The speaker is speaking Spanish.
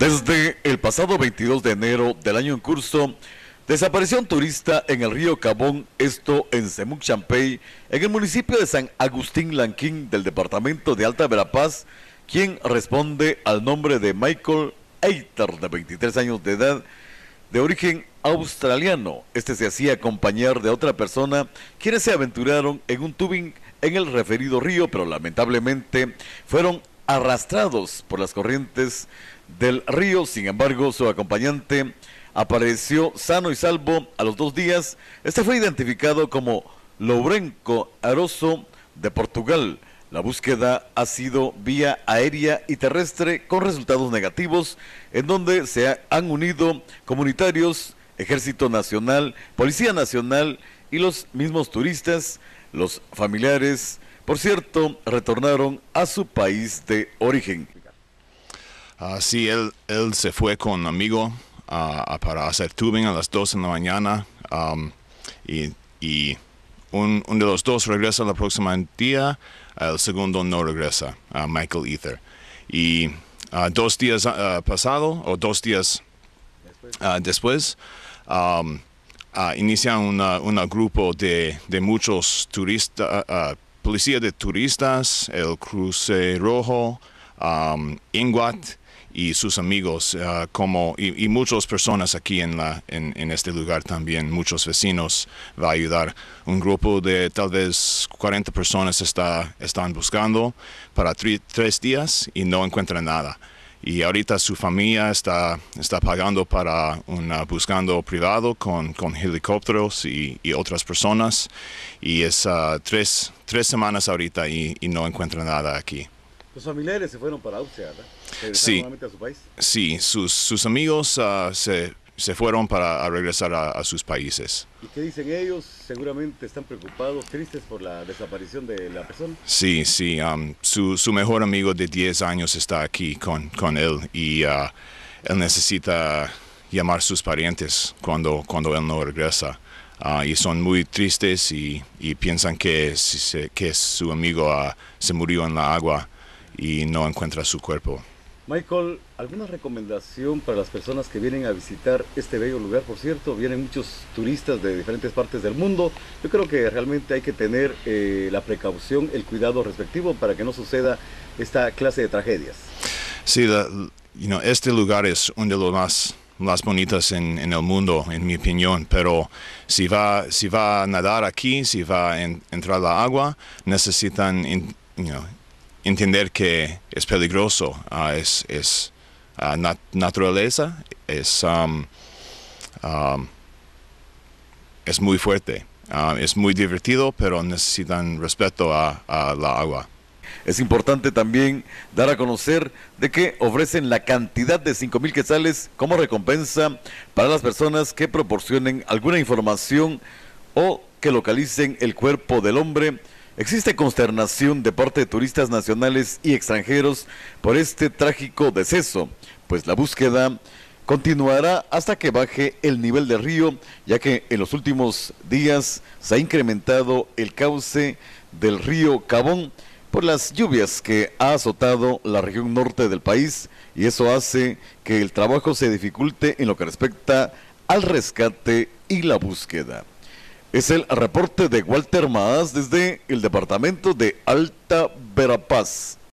Desde el pasado 22 de enero del año en curso, desapareció un turista en el río Cabón, esto en Semuc Champey, en el municipio de San Agustín Lanquín del departamento de Alta Verapaz, quien responde al nombre de Michael Eiter, de 23 años de edad, de origen australiano. Este se hacía acompañar de otra persona, quienes se aventuraron en un tubing en el referido río, pero lamentablemente fueron arrastrados por las corrientes del río. Sin embargo, su acompañante apareció sano y salvo a los dos días. Este fue identificado como Lourenco Aroso de Portugal. La búsqueda ha sido vía aérea y terrestre con resultados negativos, en donde se han unido comunitarios, Ejército Nacional, Policía Nacional y los mismos turistas, los familiares por cierto, retornaron a su país de origen. Así él, él se fue con un amigo ah, ah, para hacer tubing a las 2 de la mañana y, y un, uno de los dos regresa la próximo día, el segundo no regresa, Michael Ether. Y ah, dos días pasado, o dos días después, inicia inician un grupo de, de muchos turistas, policía de turistas, el Cruce Rojo, um, Inguat y sus amigos, uh, como, y, muchas personas aquí en, la, en, este lugar también, muchos vecinos va a ayudar. Un grupo de tal vez 40 personas está, están buscando para tres días y no encuentran nada y ahorita su familia está, está pagando para un buscando privado con, con helicópteros y, otras personas y es ah, tres, semanas ahorita y, no encuentra nada aquí. Los familiares se fueron para Austria, ¿verdad? Sí, a su país? sí, sus, sus amigos ah, se, se fueron para regresar a, sus países. ¿Y qué dicen ellos? Seguramente están preocupados, tristes por la desaparición de la persona. Sí, sí. Um, su, su, mejor amigo de 10 años está aquí con, con él y uh, él necesita llamar a sus parientes cuando, cuando él no regresa. Uh, y son muy tristes y, piensan que, que su amigo uh, se murió en la agua y no encuentra su cuerpo. Michael, ¿alguna recomendación para las personas que vienen a visitar este bello lugar? Por cierto, vienen muchos turistas de diferentes partes del mundo. Yo creo que realmente hay que tener eh, la precaución, el cuidado respectivo para que no suceda esta clase de tragedias. Sí, este lugar es uno de los más, más bonitos en, el mundo, en mi opinión, pero si va, si va a nadar aquí, si va a entrar la agua, necesitan... In, entender que es peligroso, ah, es, es ah, naturaleza, es, um, um, es muy fuerte, ah, es muy divertido, pero necesitan respeto a, la agua. Es importante también dar a conocer de que ofrecen la cantidad de 5,000 mil quetzales como recompensa para las personas que proporcionen alguna información o que localicen el cuerpo del hombre Existe consternación de parte de turistas nacionales y extranjeros por este trágico deceso, pues la búsqueda continuará hasta que baje el nivel del río, ya que en los últimos días se ha incrementado el cauce del río Cabón por las lluvias que ha azotado la región norte del país y eso hace que el trabajo se dificulte en lo que respecta al rescate y la búsqueda. Es el reporte de Walter Maas desde el departamento de Alta Verapaz.